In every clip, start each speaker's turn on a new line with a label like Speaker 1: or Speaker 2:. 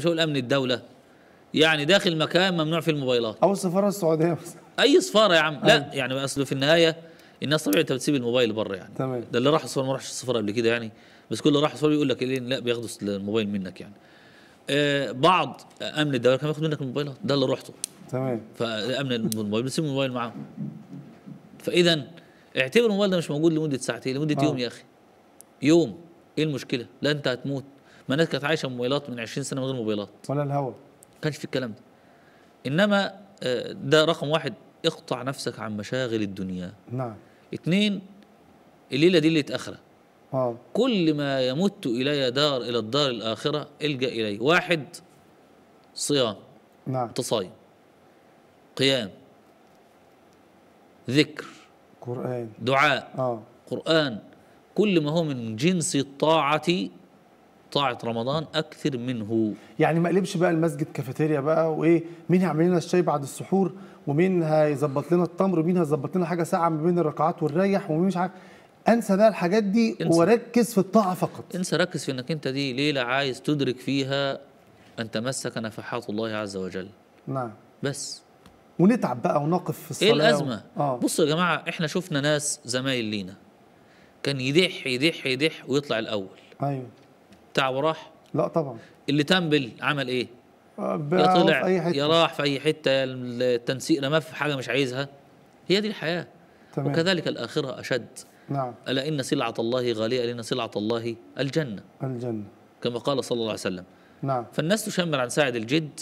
Speaker 1: شو امن الدوله يعني داخل مكان ممنوع في الموبايلات او السفاره السعوديه بس اي سفاره يا عم لا يعني اصله في النهايه الناس طبيعي انت بتسيب الموبايل بره يعني تمام ده اللي راح السفاره ما راحش السفاره قبل كده يعني بس كل اللي راح السفاره بيقول لك إيه؟ لا بياخدوا الموبايل منك يعني آه بعض امن الدوله كان بياخد منك الموبايلات ده اللي رحته تمام فامن الموبايل بيسيب الموبايل معاهم فاذا اعتبر الموبايل ده مش موجود لمده ساعتين لمده آه. يوم يا اخي يوم ايه المشكله لا انت هتموت ما الناس كانت عايشه موبايلات من 20 سنه من غير موبايلات ولا الهوا ما كانش في الكلام ده انما آه، ده رقم واحد اقطع نفسك عن مشاغل الدنيا نعم اثنين الليله دي اللي اتاخره آه. كل ما يمت الي دار الى الدار الاخره الجا اليه واحد صيام نعم تصايم قيام ذكر قران دعاء آه. قران كل ما هو من جنس الطاعه طاعة رمضان أكثر منه يعني ما قلبش بقى المسجد كافيتيريا بقى وإيه مين هيعمل لنا الشاي بعد السحور ومين هيظبط لنا التمر ومين هيظبط لنا حاجة ساعة ما بين الركعات والريح ومين مش عارف انسى بقى الحاجات دي انسى. وركز في الطاعه فقط انسى ركز في انك انت دي ليله عايز تدرك فيها ان تمسك نفحات الله عز وجل نعم بس ونتعب بقى ونقف في إيه الصلاه ايه الازمه و... آه. بصوا يا جماعه احنا شفنا ناس زمايل لينا كان يدح يدح يدح ويطلع الاول ايوه بتاع وراح لا طبعا اللي تنبل عمل ايه آه، يا طلع يا راح في اي حته التنسيق لما في حاجه مش عايزها هي دي الحياه تمام. وكذلك الاخره اشد نعم الا ان سلعه الله غاليه الا ان سلعه الله الجنه الجنه كما قال صلى الله عليه وسلم نعم فالناس تشمر عن ساعد الجد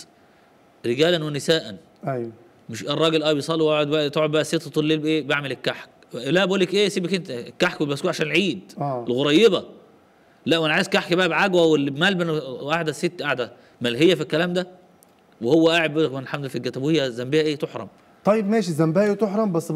Speaker 1: رجالا ونساء ايوه مش الراجل اه بيصلي ويقعد بقى تقعد بقى ستة الليل بايه بعمل الكحك لا بقول لك ايه سيبك انت الكحك والبسكوت عشان العيد آه. الغريبه لا وانا عايز كحك بقى بعجوه واللي بملبن وقاعده الست قاعده ملهيه في الكلام ده وهو قاعد بيقول لك الحمد في الجتابويه ذنبها ايه تحرم طيب ماشي ذنبها ايه تحرم بس